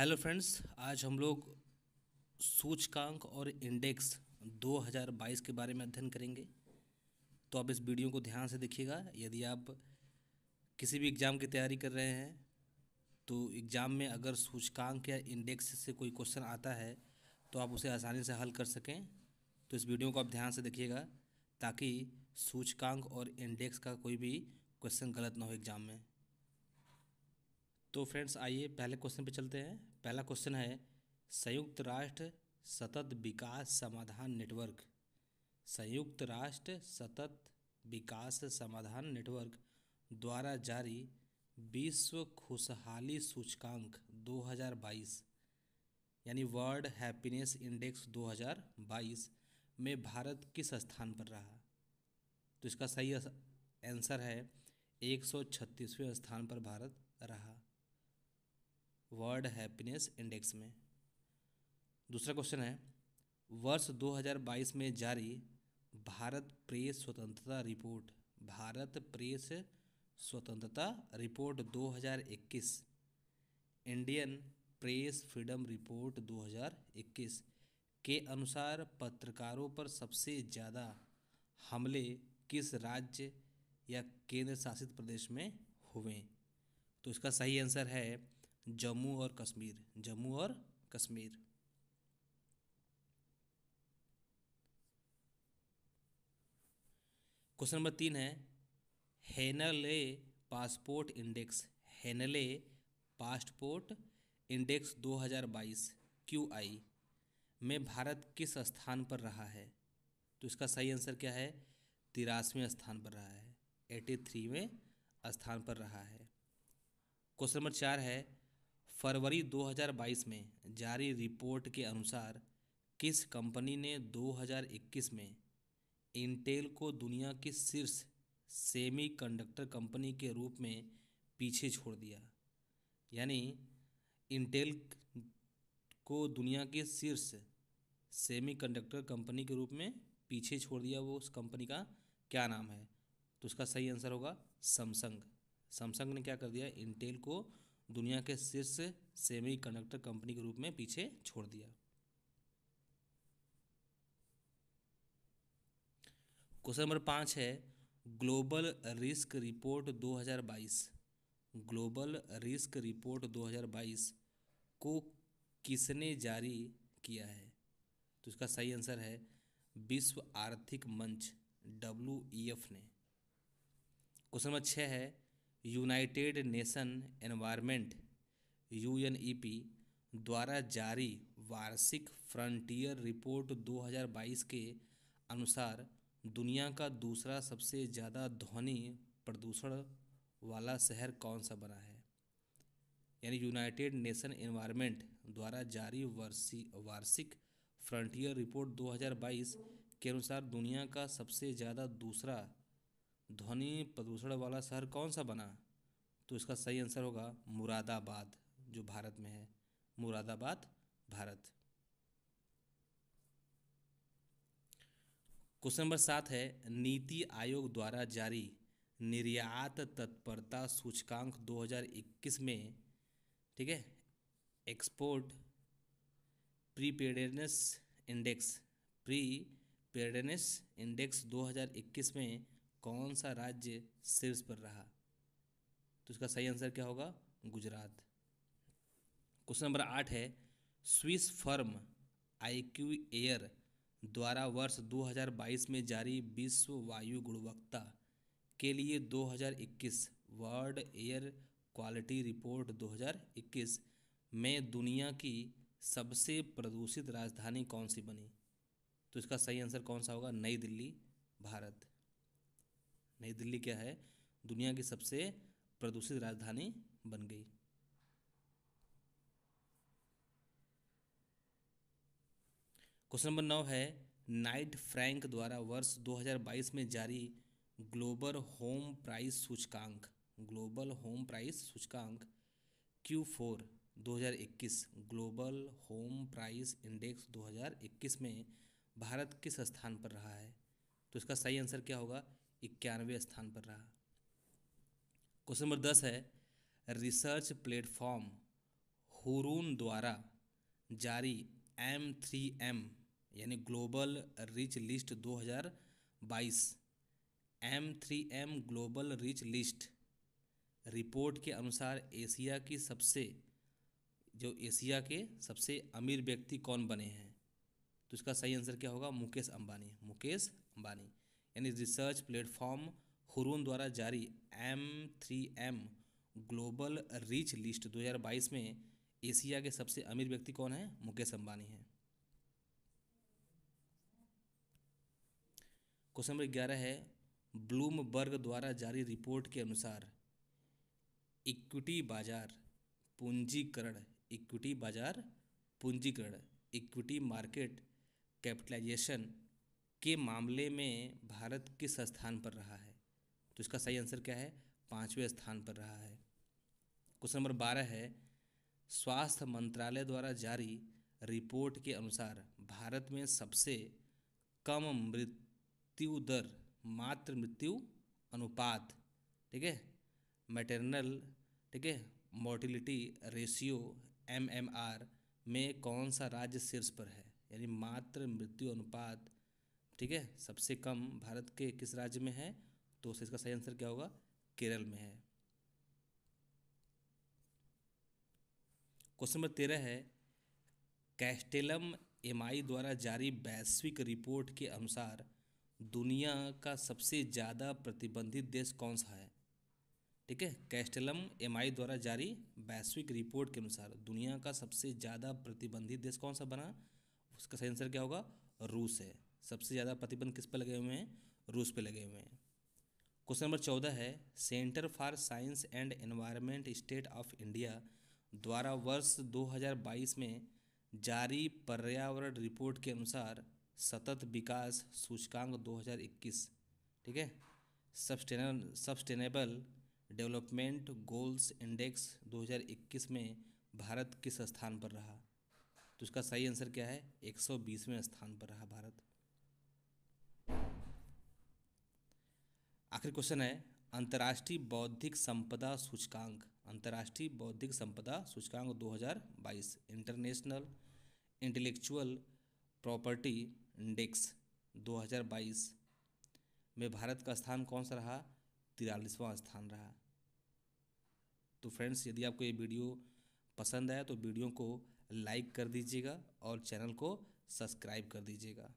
hello friends आज हम लोग सूचकांक और इंडेक्स 2022 के बारे में अध्ययन करेंगे तो आप इस वीडियो को ध्यान से देखिएगा यदि आप किसी भी एग्ज़ाम की तैयारी कर रहे हैं तो एग्ज़ाम में अगर सूचकांक या इंडेक्स से कोई क्वेश्चन आता है तो आप उसे आसानी से हल कर सकें तो इस वीडियो को आप ध्यान से देखिएगा ताकि सूचकांक और इंडेक्स का कोई भी क्वेश्चन गलत ना हो एग्ज़ाम में तो फ्रेंड्स आइए पहले क्वेश्चन पे चलते हैं पहला क्वेश्चन है संयुक्त राष्ट्र सतत विकास समाधान नेटवर्क संयुक्त राष्ट्र सतत विकास समाधान नेटवर्क द्वारा जारी विश्व खुशहाली सूचकांक 2022 यानी वर्ल्ड हैप्पीनेस इंडेक्स 2022 में भारत किस स्थान पर रहा तो इसका सही आंसर है एक स्थान पर भारत रहा वर्ल्ड हैप्पीनेस इंडेक्स में दूसरा क्वेश्चन है वर्ष 2022 में जारी भारत प्रेस स्वतंत्रता रिपोर्ट भारत प्रेस स्वतंत्रता report 2021 Indian press freedom report 2021 के अनुसार पत्रकारों पर सबसे ज़्यादा हमले किस राज्य या केंद्र शासित प्रदेश में हुए तो इसका सही आंसर है जम्मू और कश्मीर जम्मू और कश्मीर क्वेश्चन नंबर तीन है Henley passport index Henley passport index 2022 क्यूआई में भारत किस स्थान पर रहा है तो इसका सही आंसर क्या है तिरासवें स्थान पर रहा है एटी थ्रीवें स्थान पर रहा है क्वेश्चन नंबर चार है फरवरी 2022 में जारी रिपोर्ट के अनुसार किस कंपनी ने 2021 में इंटेल को दुनिया की शीर्ष सेमीकंडक्टर कंपनी के रूप में पीछे छोड़ दिया यानी इंटेल को दुनिया के शीर्ष सेमीकंडक्टर कंपनी के रूप में पीछे छोड़ दिया वो उस कंपनी का क्या नाम है तो उसका सही आंसर होगा समसंग समसंग ने क्या कर दिया इंटेल को दुनिया के शीर्ष सेमी कंडक्टर कंपनी के रूप में पीछे छोड़ दिया क्वेश्चन नंबर पाँच है global risk report 2022 global risk report 2022 को किसने जारी किया है तो इसका सही आंसर है विश्व आर्थिक मंच डब्ल्यू e ने क्वेश्चन नंबर छः है United Nation environment U N E P द्वारा जारी वार्षिक फ्रंटियर रिपोर्ट 2022 के अनुसार दुनिया का दूसरा सबसे ज़्यादा ध्वनि प्रदूषण वाला शहर कौन सा बना है यानी यूनाइटेड नेशन एनवायरनमेंट द्वारा जारी वर्षी वार्षिक फ्रंटियर रिपोर्ट 2022 के अनुसार दुनिया का सबसे ज़्यादा दूसरा ध्वनि प्रदूषण वाला शहर कौन सा बना तो इसका सही आंसर होगा मुरादाबाद जो भारत में है मुरादाबाद भारत क्वेश्चन नंबर सात है नीति आयोग द्वारा जारी निर्यात तत्परता सूचकांक 2021 में ठीक है export preparedness index preparedness index 2021 में कौन सा राज्य शीर्ष पर रहा तो इसका सही आंसर क्या होगा गुजरात क्वेश्चन नंबर आठ है स्विस फर्म आईक्यू एयर द्वारा वर्ष 2022 में जारी विश्व वायु गुणवत्ता के लिए 2021 वर्ल्ड एयर क्वालिटी रिपोर्ट 2021 में दुनिया की सबसे प्रदूषित राजधानी कौन सी बनी तो इसका सही आंसर कौन सा होगा नई दिल्ली भारत नई दिल्ली क्या है दुनिया की सबसे प्रदूषित राजधानी बन गई क्वेश्चन नंबर नौ है नाइट फ्रैंक द्वारा वर्ष 2022 में जारी ग्लोबल होम प्राइस सूचकांक ग्लोबल होम प्राइस सूचकांक Q four 2021 global home price index 2021 में भारत किस स्थान पर रहा है तो इसका सही आंसर क्या होगा इक्यानवे स्थान पर रहा क्वेश्चन नंबर दस है रिसर्च प्लेटफॉर्म हुरून द्वारा जारी एम थ्री एम यानी global rich list 2022 M three M global rich list report के अनुसार एशिया की सबसे जो एशिया के सबसे अमीर व्यक्ति कौन बने हैं तो इसका सही आंसर क्या होगा मुकेश अंबानी मुकेश यानी रिसर्च प्लेटफॉर्म हुरून द्वारा जारी M three M global rich list 2022 में एशिया के सबसे अमीर व्यक्ति कौन है मुकेश अंबानी है क्वेश्चन नंबर ग्यारह है ब्लूमबर्ग द्वारा जारी रिपोर्ट के अनुसार इक्विटी बाजार पूंजीकरण इक्विटी बाजार पूंजीकरण इक्विटी मार्केट कैपिटलाइजेशन के मामले में भारत किस स्थान पर रहा है तो इसका सही आंसर क्या है पाँचवें स्थान पर रहा है क्वेश्चन नंबर बारह है स्वास्थ्य मंत्रालय द्वारा जारी रिपोर्ट के अनुसार भारत में सबसे कम मृत्यु दर मात्र मृत्यु अनुपात ठीक है मैटरनल ठीक है mortality ratio M M R में कौन सा राज्य शीर्ष पर है यानी मातृ मृत्यु अनुपात ठीक है सबसे कम भारत के किस राज्य में है तो इसका सही आंसर क्या होगा केरल में है क्वेश्चन नंबर तेरह है कैस्टेलम एमआई द्वारा जारी वैश्विक रिपोर्ट के अनुसार दुनिया का सबसे ज़्यादा प्रतिबंधित देश कौन सा है ठीक है कैस्टेलम एमआई द्वारा जारी वैश्विक रिपोर्ट के अनुसार दुनिया का सबसे ज़्यादा प्रतिबंधित देश कौन सा बना उसका सही आंसर क्या होगा रूस है सबसे ज़्यादा प्रतिबंध किस पर लगे हुए हैं रूस पे लगे हुए हैं क्वेश्चन नंबर चौदह है centre for science and environment state of India द्वारा वर्ष 2022 में जारी पर्यावरण रिपोर्ट के अनुसार सतत विकास सूचकांक 2021 ठीक है sustainable sustainable development goals index 2021 में भारत किस स्थान पर रहा तो इसका सही आंसर क्या है 120वें स्थान पर रहा भारत आखिरी क्वेश्चन है अंतर्राष्ट्रीय बौद्धिक संपदा सूचकांक अंतर्राष्ट्रीय बौद्धिक संपदा सूचकांक 2022 इंटरनेशनल इंटेलेक्चुअल प्रॉपर्टी इंडेक्स 2022 में भारत का स्थान कौन सा रहा तिरालीसवां स्थान रहा तो फ्रेंड्स यदि आपको ये वीडियो पसंद आया तो वीडियो को लाइक कर दीजिएगा और चैनल को सब्सक्राइब कर दीजिएगा